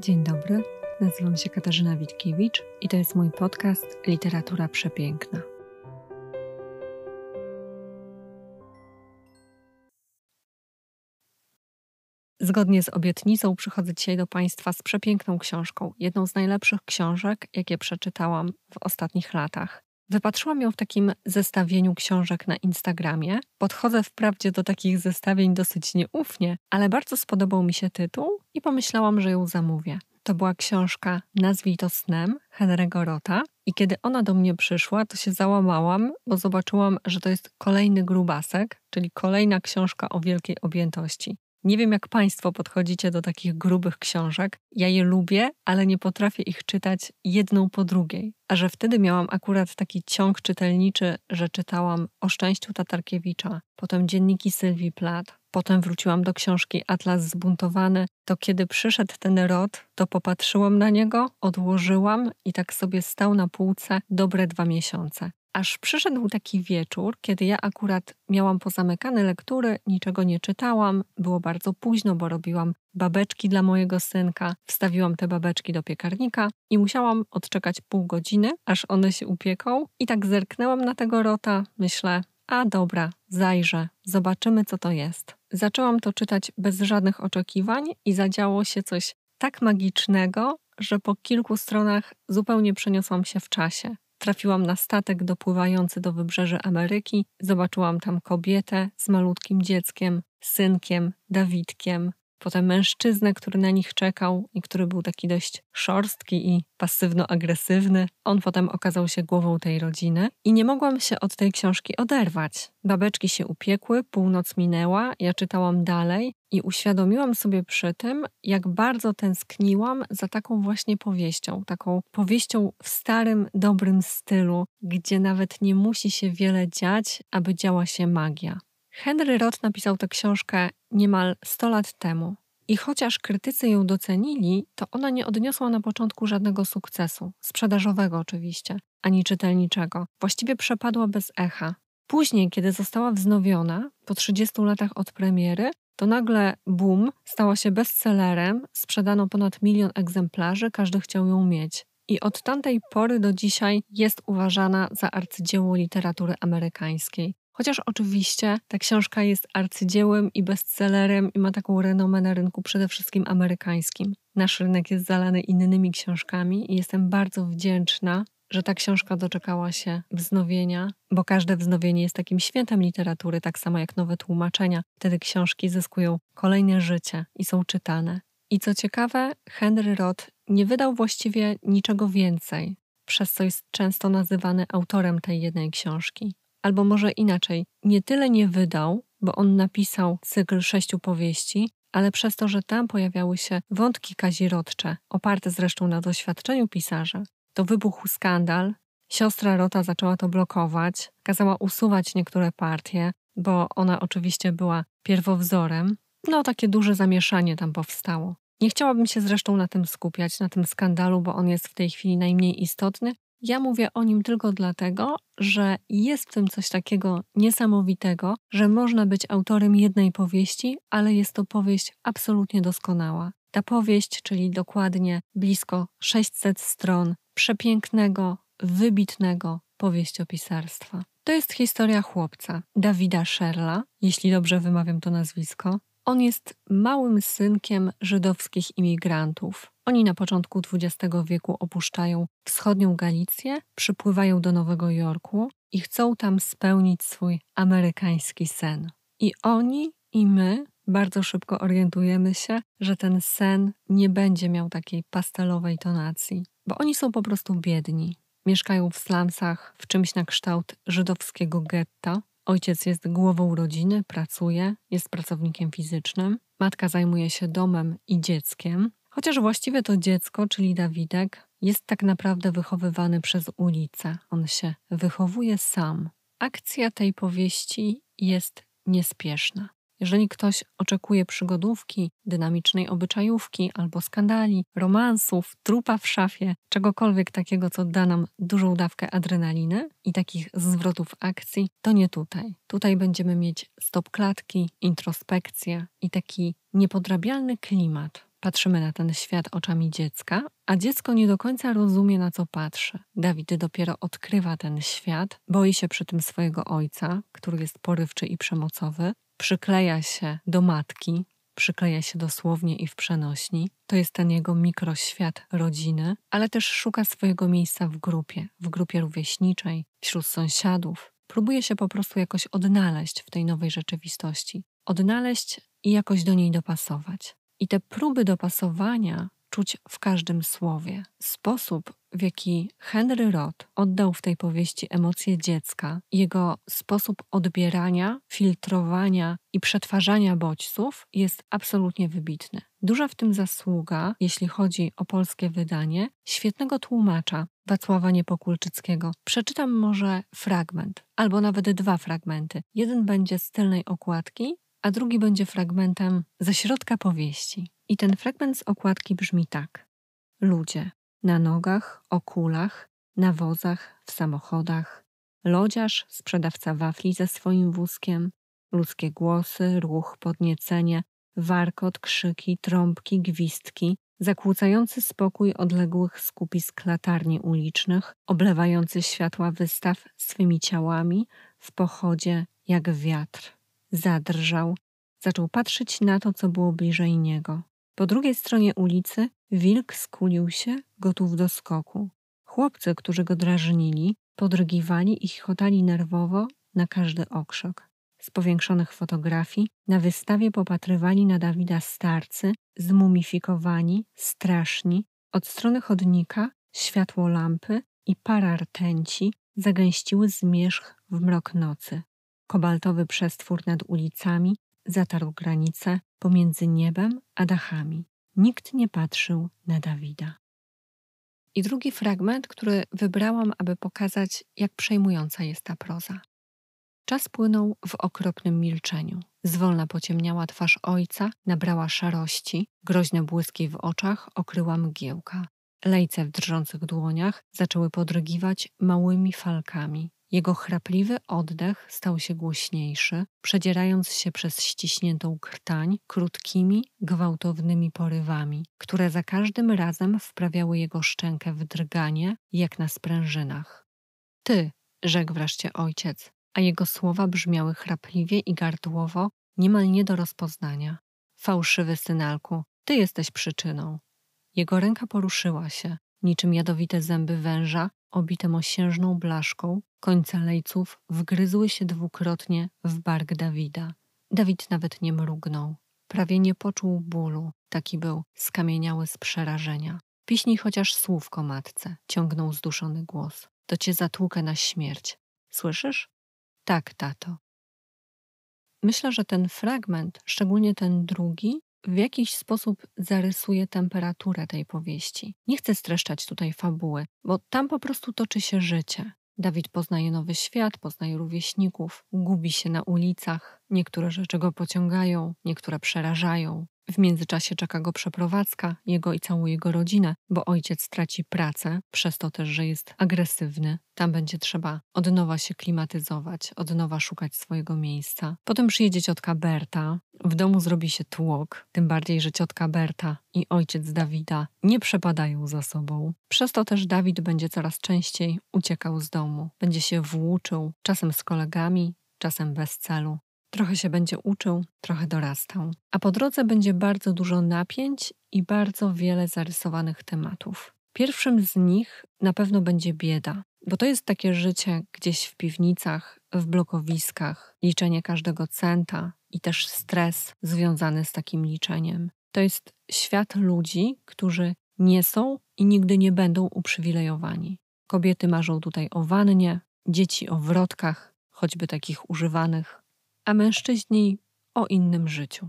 Dzień dobry, nazywam się Katarzyna Witkiewicz i to jest mój podcast Literatura Przepiękna. Zgodnie z obietnicą przychodzę dzisiaj do Państwa z przepiękną książką, jedną z najlepszych książek, jakie przeczytałam w ostatnich latach. Wypatrzyłam ją w takim zestawieniu książek na Instagramie. Podchodzę wprawdzie do takich zestawień dosyć nieufnie, ale bardzo spodobał mi się tytuł i pomyślałam, że ją zamówię. To była książka Nazwij to snem Henry'ego Rota i kiedy ona do mnie przyszła, to się załamałam, bo zobaczyłam, że to jest kolejny grubasek, czyli kolejna książka o wielkiej objętości. Nie wiem, jak Państwo podchodzicie do takich grubych książek. Ja je lubię, ale nie potrafię ich czytać jedną po drugiej. A że wtedy miałam akurat taki ciąg czytelniczy, że czytałam o szczęściu Tatarkiewicza, potem dzienniki Sylwii Plat, potem wróciłam do książki Atlas Zbuntowany, to kiedy przyszedł ten rod, to popatrzyłam na niego, odłożyłam i tak sobie stał na półce dobre dwa miesiące aż przyszedł taki wieczór, kiedy ja akurat miałam pozamykane lektury, niczego nie czytałam, było bardzo późno, bo robiłam babeczki dla mojego synka, wstawiłam te babeczki do piekarnika i musiałam odczekać pół godziny, aż one się upieką i tak zerknęłam na tego rota, myślę, a dobra, zajrzę, zobaczymy co to jest. Zaczęłam to czytać bez żadnych oczekiwań i zadziało się coś tak magicznego, że po kilku stronach zupełnie przeniosłam się w czasie. Trafiłam na statek dopływający do wybrzeży Ameryki, zobaczyłam tam kobietę z malutkim dzieckiem, synkiem, Dawidkiem, potem mężczyznę, który na nich czekał i który był taki dość szorstki i pasywno-agresywny. On potem okazał się głową tej rodziny i nie mogłam się od tej książki oderwać. Babeczki się upiekły, północ minęła, ja czytałam dalej i uświadomiłam sobie przy tym, jak bardzo tęskniłam za taką właśnie powieścią, taką powieścią w starym, dobrym stylu, gdzie nawet nie musi się wiele dziać, aby działa się magia. Henry Roth napisał tę książkę niemal 100 lat temu. I chociaż krytycy ją docenili, to ona nie odniosła na początku żadnego sukcesu, sprzedażowego oczywiście, ani czytelniczego. Właściwie przepadła bez echa. Później, kiedy została wznowiona, po 30 latach od premiery, to nagle boom stała się bestsellerem, sprzedano ponad milion egzemplarzy, każdy chciał ją mieć. I od tamtej pory do dzisiaj jest uważana za arcydzieło literatury amerykańskiej. Chociaż oczywiście ta książka jest arcydziełem i bestsellerem i ma taką renomę na rynku przede wszystkim amerykańskim. Nasz rynek jest zalany innymi książkami i jestem bardzo wdzięczna, że ta książka doczekała się wznowienia, bo każde wznowienie jest takim świętem literatury, tak samo jak nowe tłumaczenia. Wtedy książki zyskują kolejne życie i są czytane. I co ciekawe, Henry Roth nie wydał właściwie niczego więcej, przez co jest często nazywany autorem tej jednej książki albo może inaczej, nie tyle nie wydał, bo on napisał cykl sześciu powieści, ale przez to, że tam pojawiały się wątki kazirodcze, oparte zresztą na doświadczeniu pisarza, to wybuchł skandal. Siostra Rota zaczęła to blokować, kazała usuwać niektóre partie, bo ona oczywiście była pierwowzorem. No, takie duże zamieszanie tam powstało. Nie chciałabym się zresztą na tym skupiać, na tym skandalu, bo on jest w tej chwili najmniej istotny, ja mówię o nim tylko dlatego, że jest w tym coś takiego niesamowitego, że można być autorem jednej powieści, ale jest to powieść absolutnie doskonała. Ta powieść, czyli dokładnie blisko 600 stron przepięknego, wybitnego powieściopisarstwa. To jest historia chłopca, Dawida Sherla, jeśli dobrze wymawiam to nazwisko. On jest małym synkiem żydowskich imigrantów. Oni na początku XX wieku opuszczają wschodnią Galicję, przypływają do Nowego Jorku i chcą tam spełnić swój amerykański sen. I oni i my bardzo szybko orientujemy się, że ten sen nie będzie miał takiej pastelowej tonacji, bo oni są po prostu biedni. Mieszkają w slumsach, w czymś na kształt żydowskiego getta. Ojciec jest głową rodziny, pracuje, jest pracownikiem fizycznym. Matka zajmuje się domem i dzieckiem, Chociaż właściwie to dziecko, czyli Dawidek, jest tak naprawdę wychowywany przez ulicę. On się wychowuje sam. Akcja tej powieści jest niespieszna. Jeżeli ktoś oczekuje przygodówki, dynamicznej obyczajówki albo skandali, romansów, trupa w szafie, czegokolwiek takiego, co da nam dużą dawkę adrenaliny i takich zwrotów akcji, to nie tutaj. Tutaj będziemy mieć stop klatki, introspekcję i taki niepodrabialny klimat. Patrzymy na ten świat oczami dziecka, a dziecko nie do końca rozumie, na co patrzy. Dawid dopiero odkrywa ten świat, boi się przy tym swojego ojca, który jest porywczy i przemocowy, przykleja się do matki, przykleja się dosłownie i w przenośni. To jest ten jego mikroświat rodziny, ale też szuka swojego miejsca w grupie, w grupie rówieśniczej, wśród sąsiadów. Próbuje się po prostu jakoś odnaleźć w tej nowej rzeczywistości, odnaleźć i jakoś do niej dopasować i te próby dopasowania czuć w każdym słowie. Sposób, w jaki Henry Roth oddał w tej powieści emocje dziecka, jego sposób odbierania, filtrowania i przetwarzania bodźców jest absolutnie wybitny. Duża w tym zasługa, jeśli chodzi o polskie wydanie, świetnego tłumacza Wacława Niepokulczyckiego. Przeczytam może fragment, albo nawet dwa fragmenty. Jeden będzie z tylnej okładki, a drugi będzie fragmentem ze środka powieści. I ten fragment z okładki brzmi tak: Ludzie na nogach, okulach, na wozach, w samochodach, lodziarz, sprzedawca wafli ze swoim wózkiem, ludzkie głosy, ruch, podniecenie, warkot, krzyki, trąbki, gwizdki, zakłócający spokój odległych skupisk latarni ulicznych, oblewający światła wystaw swymi ciałami w pochodzie jak wiatr. Zadrżał. Zaczął patrzeć na to, co było bliżej niego. Po drugiej stronie ulicy wilk skulił się, gotów do skoku. Chłopcy, którzy go drażnili, podrygiwali i chichotali nerwowo na każdy okrzyk. Z powiększonych fotografii na wystawie popatrywali na Dawida starcy, zmumifikowani, straszni. Od strony chodnika światło lampy i para rtęci zagęściły zmierzch w mrok nocy. Kobaltowy przestwór nad ulicami zatarł granicę pomiędzy niebem a dachami. Nikt nie patrzył na Dawida. I drugi fragment, który wybrałam, aby pokazać, jak przejmująca jest ta proza. Czas płynął w okropnym milczeniu. Zwolna pociemniała twarz ojca, nabrała szarości, groźne błyski w oczach okryła mgiełka. Lejce w drżących dłoniach zaczęły podrygiwać małymi falkami. Jego chrapliwy oddech stał się głośniejszy, przedzierając się przez ściśniętą krtań krótkimi, gwałtownymi porywami, które za każdym razem wprawiały jego szczękę w drganie, jak na sprężynach. Ty, rzekł wreszcie ojciec, a jego słowa brzmiały chrapliwie i gardłowo, niemal nie do rozpoznania. Fałszywy synalku, ty jesteś przyczyną. Jego ręka poruszyła się, niczym jadowite zęby węża, obite mosiężną blaszką, końca lejców wgryzły się dwukrotnie w bark Dawida. Dawid nawet nie mrugnął. Prawie nie poczuł bólu, taki był skamieniały z przerażenia. Piśnij chociaż słówko matce, ciągnął zduszony głos. To cię zatłukę na śmierć. Słyszysz? Tak, tato. Myślę, że ten fragment, szczególnie ten drugi, w jakiś sposób zarysuje temperaturę tej powieści. Nie chcę streszczać tutaj fabuły, bo tam po prostu toczy się życie. Dawid poznaje nowy świat, poznaje rówieśników, gubi się na ulicach. Niektóre rzeczy go pociągają, niektóre przerażają. W międzyczasie czeka go przeprowadzka, jego i całą jego rodzinę, bo ojciec traci pracę, przez to też, że jest agresywny. Tam będzie trzeba od nowa się klimatyzować, od nowa szukać swojego miejsca. Potem przyjedzie ciotka Berta, w domu zrobi się tłok, tym bardziej, że ciotka Berta i ojciec Dawida nie przepadają za sobą. Przez to też Dawid będzie coraz częściej uciekał z domu, będzie się włóczył, czasem z kolegami, czasem bez celu trochę się będzie uczył, trochę dorastał. A po drodze będzie bardzo dużo napięć i bardzo wiele zarysowanych tematów. Pierwszym z nich na pewno będzie bieda, bo to jest takie życie gdzieś w piwnicach, w blokowiskach, liczenie każdego centa i też stres związany z takim liczeniem. To jest świat ludzi, którzy nie są i nigdy nie będą uprzywilejowani. Kobiety marzą tutaj o wannie, dzieci o wrotkach, choćby takich używanych, a mężczyźni o innym życiu.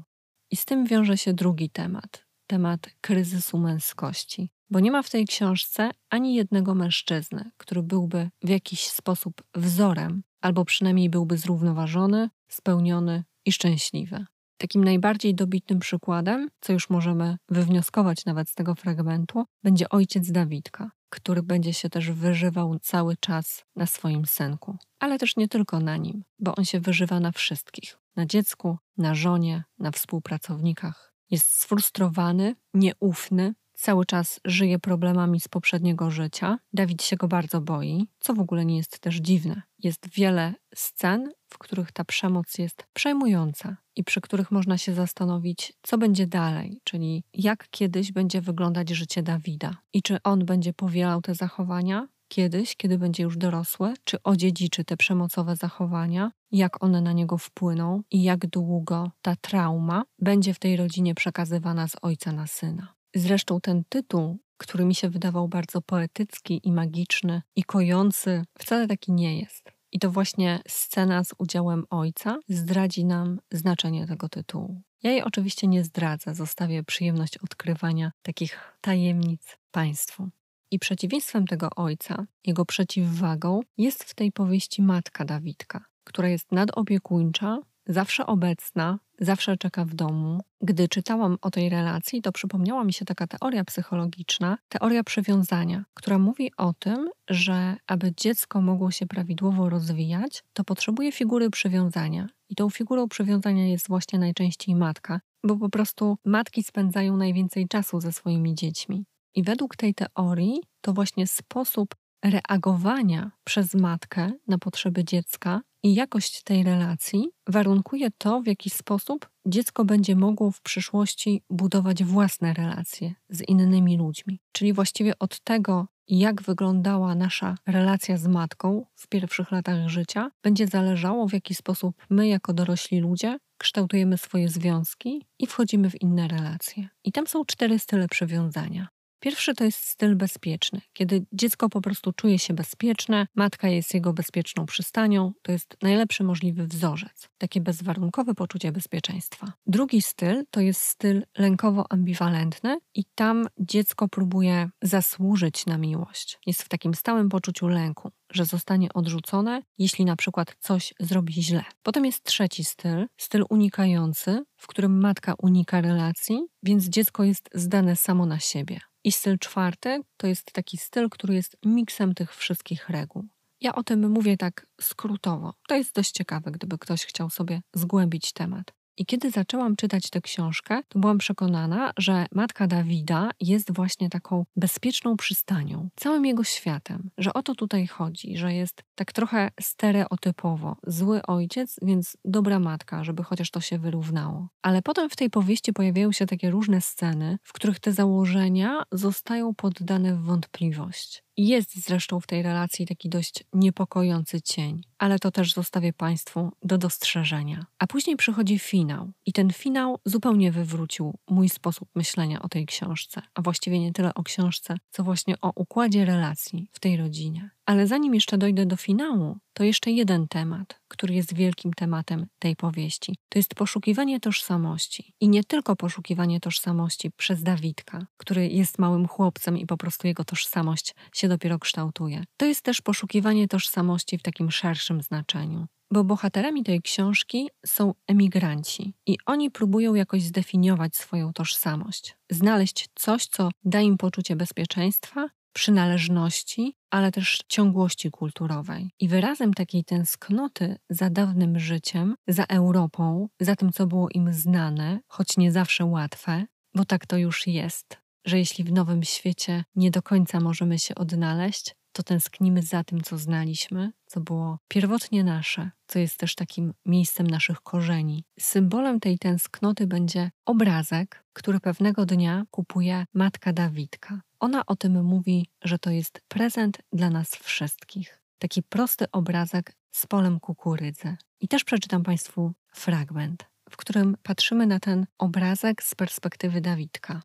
I z tym wiąże się drugi temat temat kryzysu męskości, bo nie ma w tej książce ani jednego mężczyzny, który byłby w jakiś sposób wzorem, albo przynajmniej byłby zrównoważony, spełniony i szczęśliwy. Takim najbardziej dobitnym przykładem, co już możemy wywnioskować nawet z tego fragmentu, będzie ojciec Dawidka który będzie się też wyżywał cały czas na swoim synku, ale też nie tylko na nim, bo on się wyżywa na wszystkich na dziecku, na żonie, na współpracownikach. Jest sfrustrowany, nieufny, cały czas żyje problemami z poprzedniego życia. Dawid się go bardzo boi, co w ogóle nie jest też dziwne. Jest wiele scen, w których ta przemoc jest przejmująca i przy których można się zastanowić, co będzie dalej, czyli jak kiedyś będzie wyglądać życie Dawida i czy on będzie powielał te zachowania, kiedyś, kiedy będzie już dorosły, czy odziedziczy te przemocowe zachowania, jak one na niego wpłyną i jak długo ta trauma będzie w tej rodzinie przekazywana z ojca na syna. Zresztą ten tytuł, który mi się wydawał bardzo poetycki i magiczny i kojący, wcale taki nie jest. I to właśnie scena z udziałem ojca zdradzi nam znaczenie tego tytułu. Ja jej oczywiście nie zdradzę, zostawię przyjemność odkrywania takich tajemnic Państwu. I przeciwieństwem tego ojca, jego przeciwwagą, jest w tej powieści matka Dawidka, która jest nadopiekuńcza, zawsze obecna, zawsze czeka w domu. Gdy czytałam o tej relacji, to przypomniała mi się taka teoria psychologiczna, teoria przywiązania, która mówi o tym, że aby dziecko mogło się prawidłowo rozwijać, to potrzebuje figury przywiązania. I tą figurą przywiązania jest właśnie najczęściej matka, bo po prostu matki spędzają najwięcej czasu ze swoimi dziećmi. I według tej teorii to właśnie sposób, reagowania przez matkę na potrzeby dziecka i jakość tej relacji warunkuje to, w jaki sposób dziecko będzie mogło w przyszłości budować własne relacje z innymi ludźmi. Czyli właściwie od tego, jak wyglądała nasza relacja z matką w pierwszych latach życia, będzie zależało, w jaki sposób my, jako dorośli ludzie, kształtujemy swoje związki i wchodzimy w inne relacje. I tam są cztery style przywiązania. Pierwszy to jest styl bezpieczny, kiedy dziecko po prostu czuje się bezpieczne, matka jest jego bezpieczną przystanią, to jest najlepszy możliwy wzorzec, takie bezwarunkowe poczucie bezpieczeństwa. Drugi styl to jest styl lękowo-ambiwalentny i tam dziecko próbuje zasłużyć na miłość. Jest w takim stałym poczuciu lęku, że zostanie odrzucone, jeśli na przykład coś zrobi źle. Potem jest trzeci styl, styl unikający, w którym matka unika relacji, więc dziecko jest zdane samo na siebie. I styl czwarty to jest taki styl, który jest miksem tych wszystkich reguł. Ja o tym mówię tak skrótowo. To jest dość ciekawe, gdyby ktoś chciał sobie zgłębić temat. I kiedy zaczęłam czytać tę książkę, to byłam przekonana, że matka Dawida jest właśnie taką bezpieczną przystanią, całym jego światem, że o to tutaj chodzi, że jest tak trochę stereotypowo zły ojciec, więc dobra matka, żeby chociaż to się wyrównało. Ale potem w tej powieści pojawiają się takie różne sceny, w których te założenia zostają poddane w wątpliwość. Jest zresztą w tej relacji taki dość niepokojący cień, ale to też zostawię Państwu do dostrzeżenia. A później przychodzi finał, i ten finał zupełnie wywrócił mój sposób myślenia o tej książce, a właściwie nie tyle o książce, co właśnie o układzie relacji w tej rodzinie. Ale zanim jeszcze dojdę do finału, to jeszcze jeden temat, który jest wielkim tematem tej powieści. To jest poszukiwanie tożsamości. I nie tylko poszukiwanie tożsamości przez Dawidka, który jest małym chłopcem i po prostu jego tożsamość się dopiero kształtuje. To jest też poszukiwanie tożsamości w takim szerszym znaczeniu bo bohaterami tej książki są emigranci i oni próbują jakoś zdefiniować swoją tożsamość, znaleźć coś, co da im poczucie bezpieczeństwa, przynależności, ale też ciągłości kulturowej. I wyrazem takiej tęsknoty za dawnym życiem, za Europą, za tym, co było im znane, choć nie zawsze łatwe, bo tak to już jest, że jeśli w nowym świecie nie do końca możemy się odnaleźć, to tęsknimy za tym, co znaliśmy, co było pierwotnie nasze, co jest też takim miejscem naszych korzeni. Symbolem tej tęsknoty będzie obrazek, który pewnego dnia kupuje matka Dawidka. Ona o tym mówi, że to jest prezent dla nas wszystkich. Taki prosty obrazek z polem kukurydzy. I też przeczytam Państwu fragment, w którym patrzymy na ten obrazek z perspektywy Dawidka.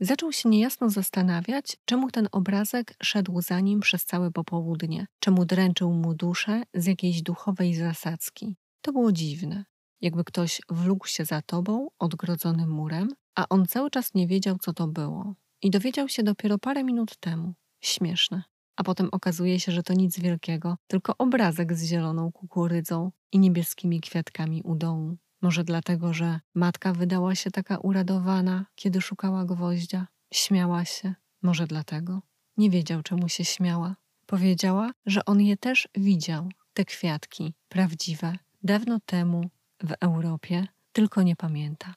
Zaczął się niejasno zastanawiać, czemu ten obrazek szedł za nim przez całe popołudnie, czemu dręczył mu duszę z jakiejś duchowej zasadzki. To było dziwne, jakby ktoś wlógł się za tobą, odgrodzonym murem, a on cały czas nie wiedział, co to było. I dowiedział się dopiero parę minut temu. Śmieszne. A potem okazuje się, że to nic wielkiego, tylko obrazek z zieloną kukurydzą i niebieskimi kwiatkami u dołu. Może dlatego, że matka wydała się taka uradowana, kiedy szukała gwoździa. Śmiała się. Może dlatego. Nie wiedział, czemu się śmiała. Powiedziała, że on je też widział, te kwiatki, prawdziwe, dawno temu w Europie, tylko nie pamięta.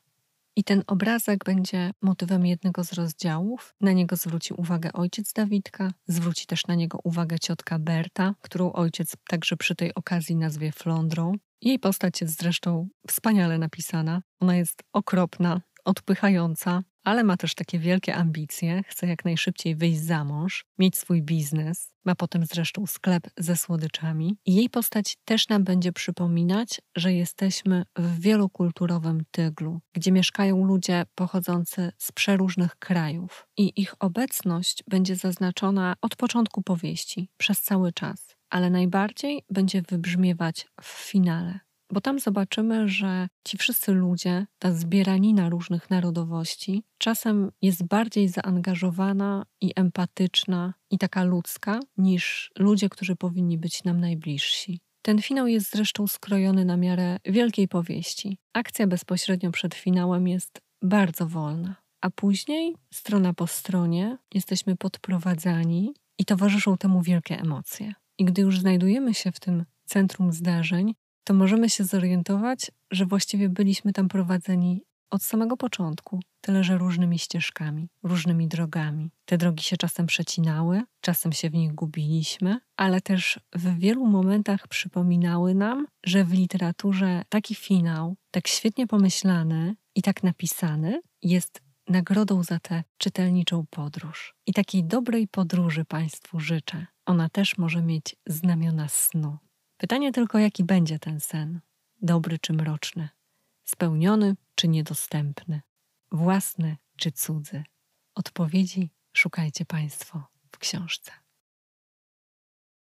I ten obrazek będzie motywem jednego z rozdziałów. Na niego zwróci uwagę ojciec Dawidka, zwróci też na niego uwagę ciotka Berta, którą ojciec także przy tej okazji nazwie Flondrą. Jej postać jest zresztą wspaniale napisana. Ona jest okropna, odpychająca, ale ma też takie wielkie ambicje, chce jak najszybciej wyjść za mąż, mieć swój biznes, ma potem zresztą sklep ze słodyczami i jej postać też nam będzie przypominać, że jesteśmy w wielokulturowym tyglu, gdzie mieszkają ludzie pochodzący z przeróżnych krajów i ich obecność będzie zaznaczona od początku powieści, przez cały czas, ale najbardziej będzie wybrzmiewać w finale bo tam zobaczymy, że ci wszyscy ludzie, ta zbieranina różnych narodowości, czasem jest bardziej zaangażowana i empatyczna i taka ludzka niż ludzie, którzy powinni być nam najbliżsi. Ten finał jest zresztą skrojony na miarę wielkiej powieści. Akcja bezpośrednio przed finałem jest bardzo wolna, a później, strona po stronie, jesteśmy podprowadzani i towarzyszą temu wielkie emocje. I gdy już znajdujemy się w tym centrum zdarzeń, to możemy się zorientować, że właściwie byliśmy tam prowadzeni od samego początku, tyle że różnymi ścieżkami, różnymi drogami. Te drogi się czasem przecinały, czasem się w nich gubiliśmy, ale też w wielu momentach przypominały nam, że w literaturze taki finał, tak świetnie pomyślany i tak napisany, jest nagrodą za tę czytelniczą podróż. I takiej dobrej podróży Państwu życzę. Ona też może mieć znamiona snu. Pytanie tylko, jaki będzie ten sen, dobry czy mroczny, spełniony czy niedostępny, własny czy cudzy. Odpowiedzi szukajcie Państwo w książce.